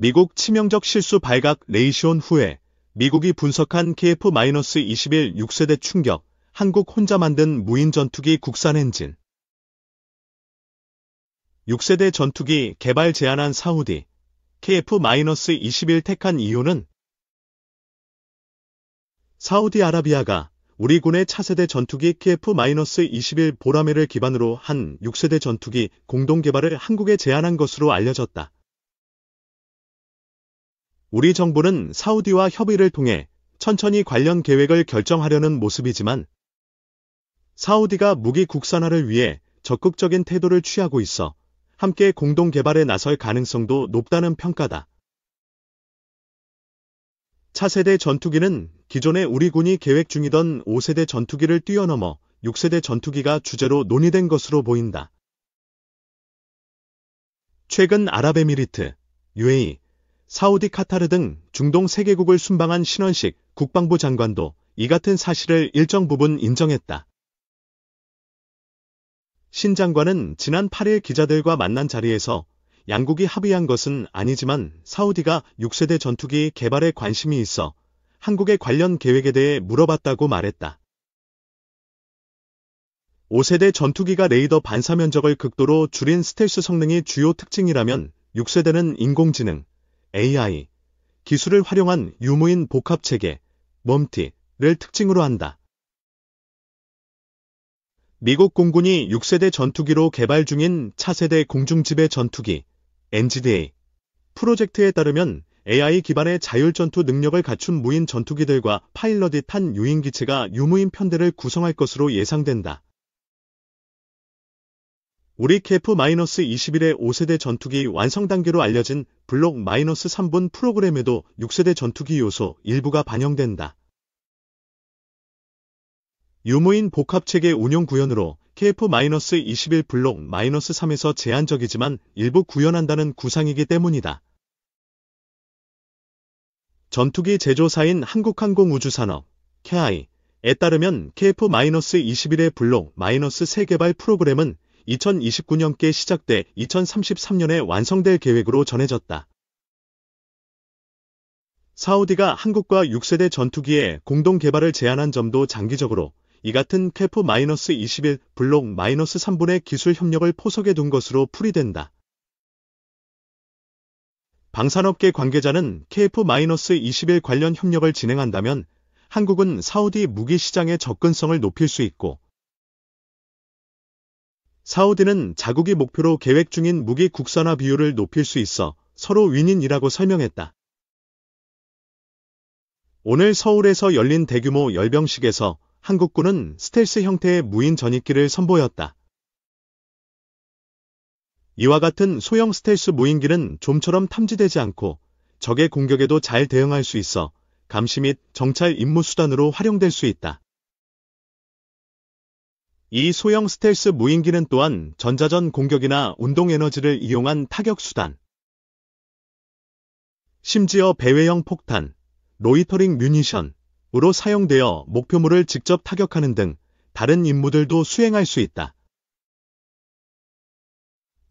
미국 치명적 실수 발각 레이시온 후에 미국이 분석한 KF-21 6세대 충격, 한국 혼자 만든 무인 전투기 국산 엔진. 6세대 전투기 개발 제안한 사우디 KF-21 택한 이유는 사우디아라비아가 우리 군의 차세대 전투기 KF-21 보라매를 기반으로 한 6세대 전투기 공동 개발을 한국에 제안한 것으로 알려졌다. 우리 정부는 사우디와 협의를 통해 천천히 관련 계획을 결정하려는 모습이지만 사우디가 무기 국산화를 위해 적극적인 태도를 취하고 있어 함께 공동 개발에 나설 가능성도 높다는 평가다. 차세대 전투기는 기존에 우리 군이 계획 중이던 5세대 전투기를 뛰어넘어 6세대 전투기가 주제로 논의된 것으로 보인다. 최근 아랍에미리트, UAE, 사우디 카타르 등 중동 세계국을 순방한 신원식 국방부 장관도 이 같은 사실을 일정 부분 인정했다. 신 장관은 지난 8일 기자들과 만난 자리에서 양국이 합의한 것은 아니지만 사우디가 6세대 전투기 개발에 관심이 있어 한국의 관련 계획에 대해 물어봤다고 말했다. 5세대 전투기가 레이더 반사 면적을 극도로 줄인 스텔스 성능이 주요 특징이라면 6세대는 인공지능, AI, 기술을 활용한 유무인 복합체계, 멈티를 특징으로 한다. 미국 공군이 6세대 전투기로 개발 중인 차세대 공중지배 전투기, NGDA 프로젝트에 따르면 AI 기반의 자율전투 능력을 갖춘 무인 전투기들과 파일럿이 탄 유인기체가 유무인 편대를 구성할 것으로 예상된다. 우리 KF-21의 5세대 전투기 완성 단계로 알려진 블록 3분 프로그램에도 6세대 전투기 요소 일부가 반영된다. 유무인 복합체계 운용 구현으로 KF-21 블록 3에서 제한적이지만 일부 구현한다는 구상이기 때문이다. 전투기 제조사인 한국항공우주산업 KI에 따르면 KF-21의 블록 3 개발 프로그램은 2029년께 시작돼 2033년에 완성될 계획으로 전해졌다. 사우디가 한국과 6세대 전투기의 공동 개발을 제안한 점도 장기적으로 이 같은 캐프-21 블록 3분의 기술 협력을 포석에 둔 것으로 풀이된다. 방산업계 관계자는 KF-21 관련 협력을 진행한다면 한국은 사우디 무기 시장의 접근성을 높일 수 있고 사우디는 자국이 목표로 계획 중인 무기 국산화 비율을 높일 수 있어 서로 윈인이라고 설명했다. 오늘 서울에서 열린 대규모 열병식에서 한국군은 스텔스 형태의 무인 전익기를 선보였다. 이와 같은 소형 스텔스 무인기는 좀처럼 탐지되지 않고 적의 공격에도 잘 대응할 수 있어 감시 및 정찰 임무 수단으로 활용될 수 있다. 이 소형 스텔스 무인기는 또한 전자전 공격이나 운동에너지를 이용한 타격수단, 심지어 배회형 폭탄, 로이터링 뮤니션으로 사용되어 목표물을 직접 타격하는 등 다른 임무들도 수행할 수 있다.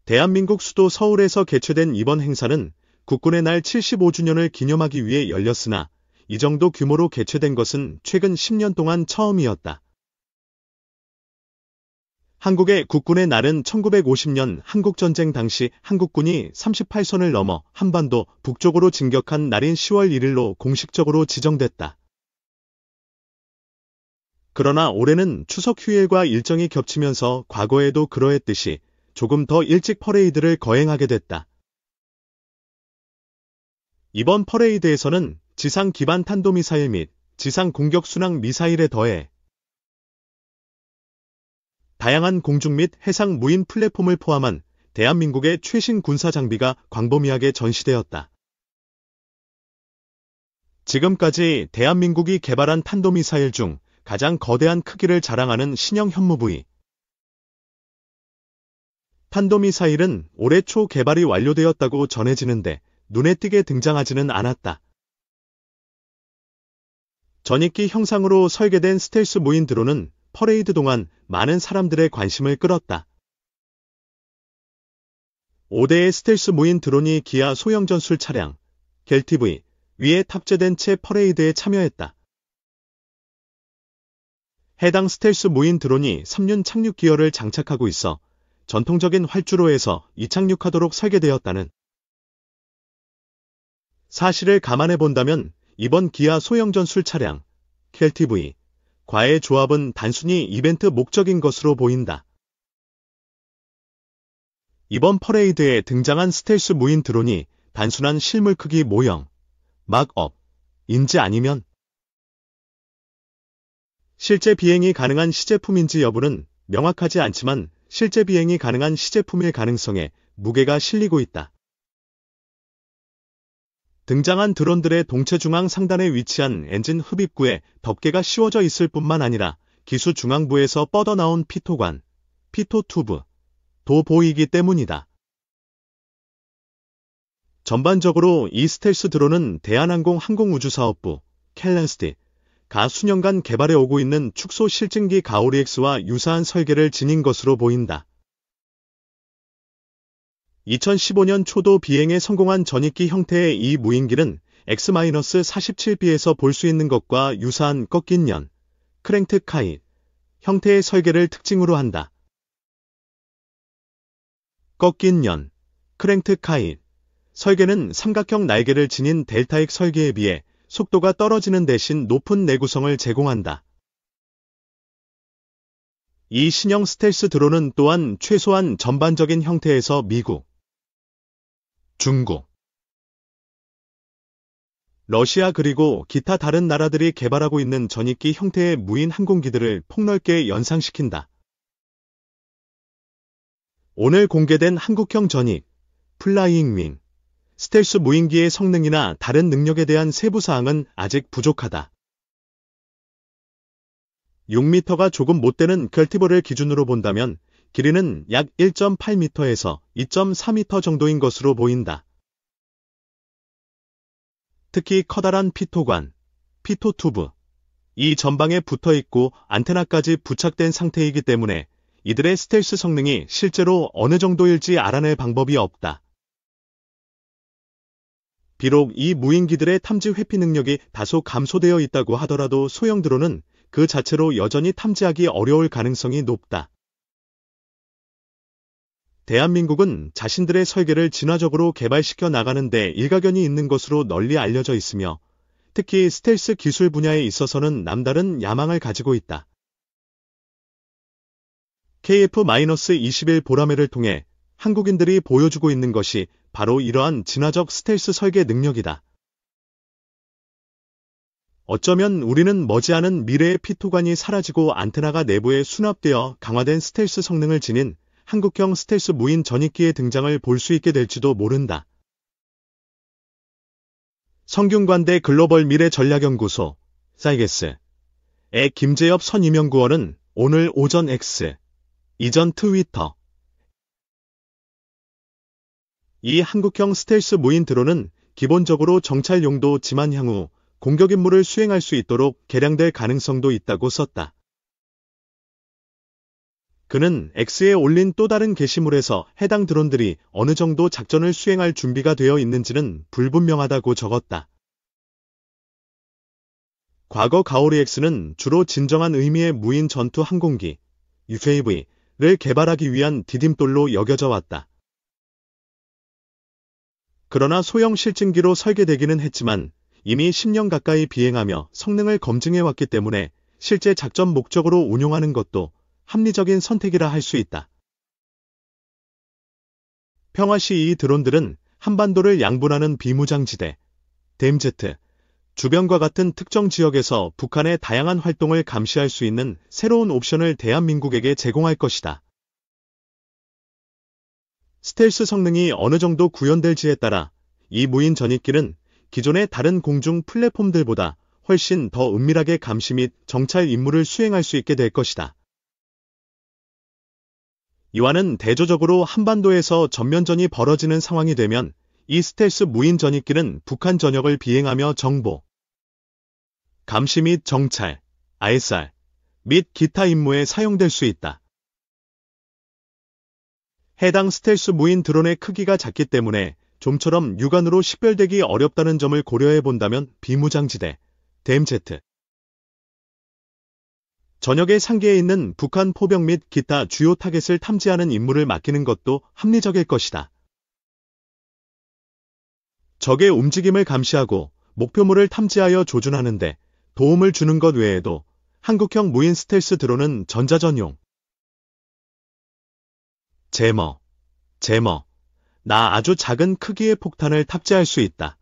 대한민국 수도 서울에서 개최된 이번 행사는 국군의 날 75주년을 기념하기 위해 열렸으나 이 정도 규모로 개최된 것은 최근 10년 동안 처음이었다. 한국의 국군의 날은 1950년 한국전쟁 당시 한국군이 38선을 넘어 한반도 북쪽으로 진격한 날인 10월 1일로 공식적으로 지정됐다. 그러나 올해는 추석 휴일과 일정이 겹치면서 과거에도 그러했듯이 조금 더 일찍 퍼레이드를 거행하게 됐다. 이번 퍼레이드에서는 지상 기반 탄도미사일 및 지상 공격 순항 미사일에 더해 다양한 공중 및 해상 무인 플랫폼을 포함한 대한민국의 최신 군사 장비가 광범위하게 전시되었다. 지금까지 대한민국이 개발한 탄도미사일 중 가장 거대한 크기를 자랑하는 신형 현무부위. 탄도미사일은 올해 초 개발이 완료되었다고 전해지는데 눈에 띄게 등장하지는 않았다. 전익기 형상으로 설계된 스텔스 무인 드론은 퍼레이드 동안 많은 사람들의 관심을 끌었다. 5대의 스텔스 무인 드론이 기아 소형 전술 차량 겔TV 위에 탑재된 채 퍼레이드에 참여했다. 해당 스텔스 무인 드론이 3륜 착륙 기어를 장착하고 있어 전통적인 활주로에서 이착륙하도록 설계되었다는 사실을 감안해 본다면 이번 기아 소형 전술 차량 겔TV 과의 조합은 단순히 이벤트 목적인 것으로 보인다. 이번 퍼레이드에 등장한 스텔스 무인 드론이 단순한 실물 크기 모형, 막업, 인지 아니면 실제 비행이 가능한 시제품인지 여부는 명확하지 않지만 실제 비행이 가능한 시제품일 가능성에 무게가 실리고 있다. 등장한 드론들의 동체 중앙 상단에 위치한 엔진 흡입구에 덮개가 씌워져 있을 뿐만 아니라 기수 중앙부에서 뻗어나온 피토관, 피토 튜브, 도 보이기 때문이다. 전반적으로 이 스텔스 드론은 대한항공 항공우주사업부, 켈렌스티, 가 수년간 개발해 오고 있는 축소 실증기 가오리엑스와 유사한 설계를 지닌 것으로 보인다. 2015년 초도 비행에 성공한 전익기 형태의 이무인기는 X-47B에서 볼 수 있는 것과 유사한 꺾인 년, 크랭트 카일 형태의 설계를 특징으로 한다. 꺾인 년, 크랭트 카일 설계는 삼각형 날개를 지닌 델타익 설계에 비해 속도가 떨어지는 대신 높은 내구성을 제공한다. 이 신형 스텔스 드론은 또한 최소한 전반적인 형태에서 미국, 중국, 러시아 그리고 기타 다른 나라들이 개발하고 있는 전익기 형태의 무인 항공기들을 폭넓게 연상시킨다. 오늘 공개된 한국형 전익, 플라잉 윙, 스텔스 무인기의 성능이나 다른 능력에 대한 세부 사항은 아직 부족하다. 6m가 조금 못되는 결티버를 기준으로 본다면 길이는 약 1.8m에서 2.4m 정도인 것으로 보인다. 특히 커다란 피토관, 피토투브, 이 전방에 붙어 있고 안테나까지 부착된 상태이기 때문에 이들의 스텔스 성능이 실제로 어느 정도일지 알아낼 방법이 없다. 비록 이 무인기들의 탐지 회피 능력이 다소 감소되어 있다고 하더라도 소형 드론은 그 자체로 여전히 탐지하기 어려울 가능성이 높다. 대한민국은 자신들의 설계를 진화적으로 개발시켜 나가는 데 일가견이 있는 것으로 널리 알려져 있으며 특히 스텔스 기술 분야에 있어서는 남다른 야망을 가지고 있다. KF-21 보라매를 통해 한국인들이 보여주고 있는 것이 바로 이러한 진화적 스텔스 설계 능력이다. 어쩌면 우리는 머지않은 미래의 피토관이 사라지고 안테나가 내부에 수납되어 강화된 스텔스 성능을 지닌 한국형 스텔스 무인 전익기의 등장을 볼 수 있게 될지도 모른다. 성균관대 글로벌 미래 전략연구소 사이게스의 김재엽 선임연구원은 오늘 오전 X 이전 트위터 이 한국형 스텔스 무인 드론은 기본적으로 정찰 용도지만 향후 공격 임무를 수행할 수 있도록 개량될 가능성도 있다고 썼다. 그는 X에 올린 또 다른 게시물에서 해당 드론들이 어느 정도 작전을 수행할 준비가 되어 있는지는 불분명하다고 적었다. 과거 가오리 X는 주로 진정한 의미의 무인 전투 항공기 UAV를 개발하기 위한 디딤돌로 여겨져 왔다. 그러나 소형 실증기로 설계되기는 했지만 이미 10년 가까이 비행하며 성능을 검증해왔기 때문에 실제 작전 목적으로 운용하는 것도 합리적인 선택이라 할 수 있다. 평화시 이 드론들은 한반도를 양분하는 비무장지대, 댐제트, 주변과 같은 특정 지역에서 북한의 다양한 활동을 감시할 수 있는 새로운 옵션을 대한민국에게 제공할 것이다. 스텔스 성능이 어느 정도 구현될지에 따라 이 무인 전입기는 기존의 다른 공중 플랫폼들보다 훨씬 더 은밀하게 감시 및 정찰 임무를 수행할 수 있게 될 것이다. 이와는 대조적으로 한반도에서 전면전이 벌어지는 상황이 되면 이 스텔스 무인 전입기는 북한 전역을 비행하며 정보, 감시 및 정찰, ISR 및 기타 임무에 사용될 수 있다. 해당 스텔스 무인 드론의 크기가 작기 때문에 좀처럼 육안으로 식별되기 어렵다는 점을 고려해 본다면 비무장지대, 댐제트, 저녁에 상계에 있는 북한 포병 및 기타 주요 타겟을 탐지하는 임무를 맡기는 것도 합리적일 것이다. 적의 움직임을 감시하고 목표물을 탐지하여 조준하는데 도움을 주는 것 외에도 한국형 무인 스텔스 드론은 전자전용, 제머, 제머, 나 아주 작은 크기의 폭탄을 탑재할 수 있다.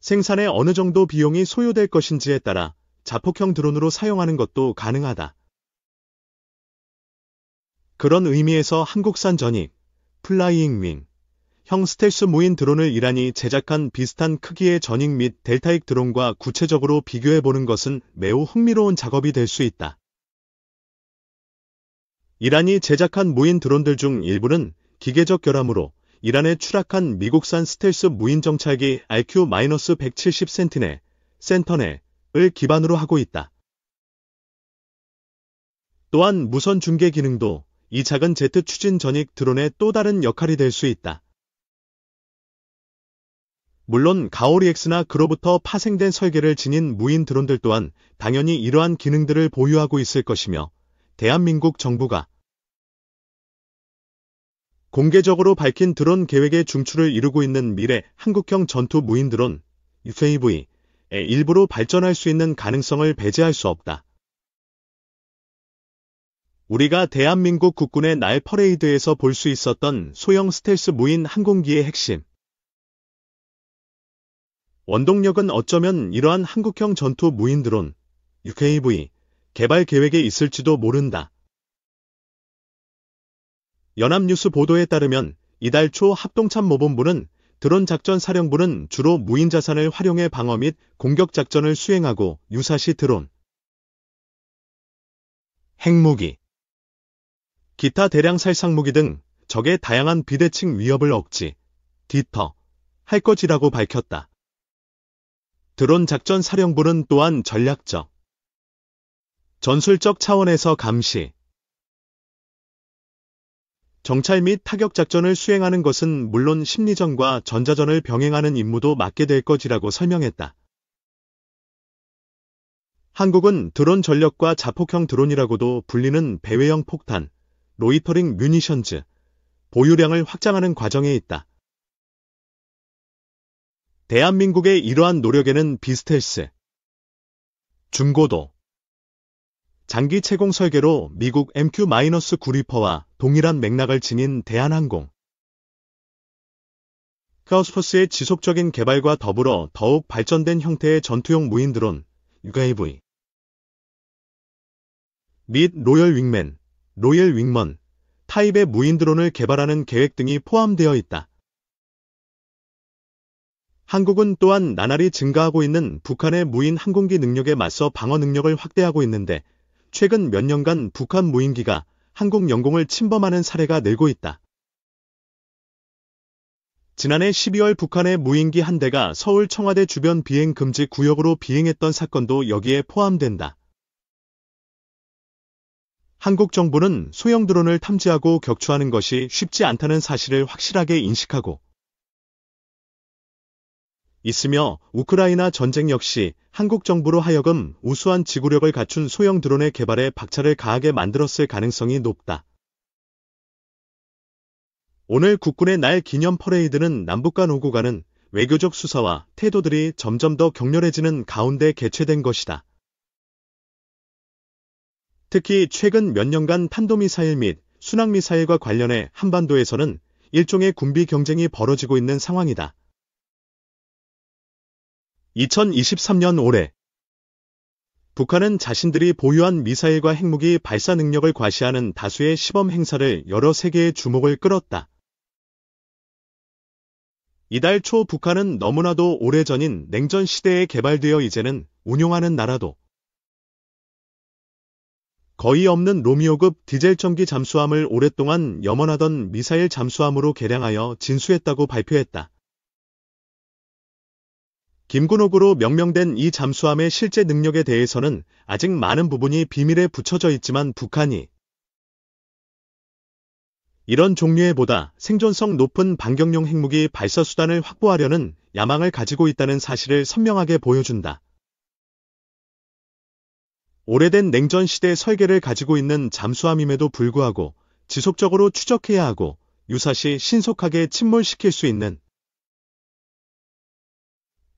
생산에 어느 정도 비용이 소요될 것인지에 따라 자폭형 드론으로 사용하는 것도 가능하다. 그런 의미에서 한국산 전익 플라이잉 윙, 형 스텔스 무인 드론을 이란이 제작한 비슷한 크기의 전익 및 델타익 드론과 구체적으로 비교해보는 것은 매우 흥미로운 작업이 될 수 있다. 이란이 제작한 무인 드론들 중 일부는 기계적 결함으로 이란에 추락한 미국산 스텔스 무인 정찰기 RQ-170 센티넬, 센터넬, 을 기반으로 하고 있다. 또한 무선 중계 기능도 이 작은 제트 추진 전익 드론의 또 다른 역할이 될 수 있다. 물론 가오리엑스나 그로부터 파생된 설계를 지닌 무인 드론들 또한 당연히 이러한 기능들을 보유하고 있을 것이며 대한민국 정부가 공개적으로 밝힌 드론 계획의 중추를 이루고 있는 미래 한국형 전투 무인 드론 UAV 일부로 발전할 수 있는 가능성을 배제할 수 없다. 우리가 대한민국 국군의 날 퍼레이드에서 볼 수 있었던 소형 스텔스 무인 항공기의 핵심. 원동력은 어쩌면 이러한 한국형 전투 무인 드론, UKV, 개발 계획에 있을지도 모른다. 연합뉴스 보도에 따르면 이달 초 합동참모본부는 드론 작전 사령부는 주로 무인 자산을 활용해 방어 및 공격 작전을 수행하고 유사시 드론, 핵무기, 기타 대량 살상무기 등 적의 다양한 비대칭 위협을 억지, 디터, 할 것이라고 밝혔다. 드론 작전 사령부는 또한 전략적, 전술적 차원에서 감시, 정찰 및 타격 작전을 수행하는 것은 물론 심리전과 전자전을 병행하는 임무도 맡게 될 것이라고 설명했다. 한국은 드론 전력과 자폭형 드론이라고도 불리는 배외형 폭탄, 로이터링 뮤니션즈, 보유량을 확장하는 과정에 있다. 대한민국의 이러한 노력에는 비스텔스, 중고도, 장기 채공 설계로 미국 MQ-9 리퍼와 동일한 맥락을 지닌 대한항공. 카우스퍼스의 지속적인 개발과 더불어 더욱 발전된 형태의 전투용 무인 드론 UAV 및 로열 윙맨, 로열 윙먼 타입의 무인 드론을 개발하는 계획 등이 포함되어 있다. 한국은 또한 나날이 증가하고 있는 북한의 무인 항공기 능력에 맞서 방어 능력을 확대하고 있는데 최근 몇 년간 북한 무인기가 한국 영공을 침범하는 사례가 늘고 있다. 지난해 12월 북한의 무인기 한 대가 서울 청와대 주변 비행 금지 구역으로 비행했던 사건도 여기에 포함된다. 한국 정부는 소형 드론을 탐지하고 격추하는 것이 쉽지 않다는 사실을 확실하게 인식하고 있으며 우크라이나 전쟁 역시 한국 정부로 하여금 우수한 지구력을 갖춘 소형 드론의 개발에 박차를 가하게 만들었을 가능성이 높다. 오늘 국군의 날 기념 퍼레이드는 남북 간 오고 가는 외교적 수사와 태도들이 점점 더 격렬해지는 가운데 개최된 것이다. 특히 최근 몇 년간 탄도미사일 및 순항미사일과 관련해 한반도에서는 일종의 군비 경쟁이 벌어지고 있는 상황이다. 2023년 올해 북한은 자신들이 보유한 미사일과 핵무기 발사 능력을 과시하는 다수의 시범 행사를 여러 세계의 주목을 끌었다. 이달 초 북한은 너무나도 오래전인 냉전 시대에 개발되어 이제는 운용하는 나라도 거의 없는 로미오급 디젤 전기 잠수함을 오랫동안 염원하던 미사일 잠수함으로 개량하여 진수했다고 발표했다. 김군옥으로 명명된 이 잠수함의 실제 능력에 대해서는 아직 많은 부분이 비밀에 붙여져 있지만 북한이 이런 종류의 보다 생존성 높은 반격용 핵무기 발사 수단을 확보하려는 야망을 가지고 있다는 사실을 선명하게 보여준다. 오래된 냉전 시대 설계를 가지고 있는 잠수함임에도 불구하고 지속적으로 추적해야 하고 유사시 신속하게 침몰시킬 수 있는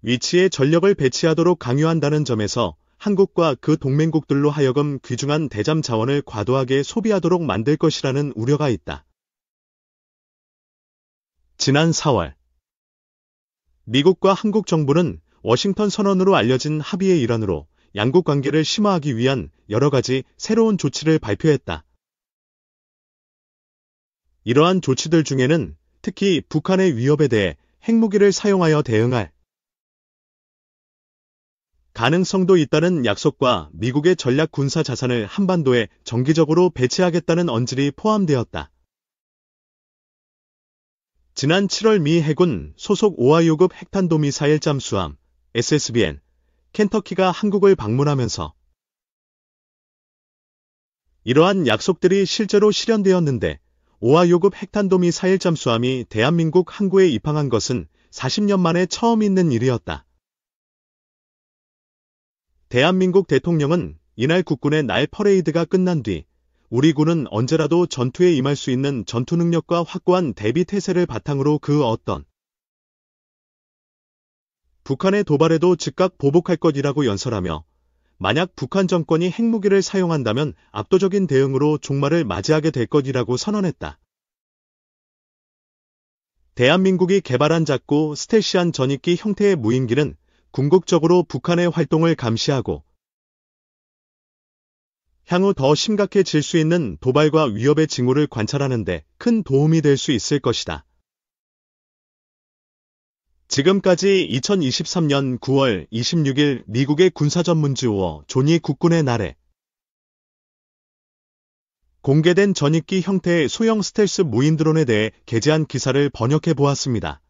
위치에 전력을 배치하도록 강요한다는 점에서 한국과 그 동맹국들로 하여금 귀중한 대잠 자원을 과도하게 소비하도록 만들 것이라는 우려가 있다. 지난 4월 미국과 한국 정부는 워싱턴 선언으로 알려진 합의의 일환으로 양국 관계를 심화하기 위한 여러 가지 새로운 조치를 발표했다. 이러한 조치들 중에는 특히 북한의 위협에 대해 핵무기를 사용하여 대응할 가능성도 있다는 약속과 미국의 전략 군사 자산을 한반도에 정기적으로 배치하겠다는 언질이 포함되었다. 지난 7월 미 해군 소속 오하이오급 핵탄도미사일 잠수함 SSBN 켄터키가 한국을 방문하면서 이러한 약속들이 실제로 실현되었는데 오하이오급 핵탄도미사일 잠수함이 대한민국 항구에 입항한 것은 40년 만에 처음 있는 일이었다. 대한민국 대통령은 이날 국군의 날 퍼레이드가 끝난 뒤 우리 군은 언제라도 전투에 임할 수 있는 전투 능력과 확고한 대비 태세를 바탕으로 그 어떤 북한의 도발에도 즉각 보복할 것이라고 연설하며 만약 북한 정권이 핵무기를 사용한다면 압도적인 대응으로 종말을 맞이하게 될 것이라고 선언했다. 대한민국이 개발한 작고 스텔시안전익기 형태의 무인기는 궁극적으로 북한의 활동을 감시하고 향후 더 심각해질 수 있는 도발과 위협의 징후를 관찰하는 데 큰 도움이 될 수 있을 것이다. 지금까지 2023년 9월 26일 미국의 군사전문지우어 조니 국군의 날에 공개된 전익기 형태의 소형 스텔스 무인 드론에 대해 게재한 기사를 번역해 보았습니다.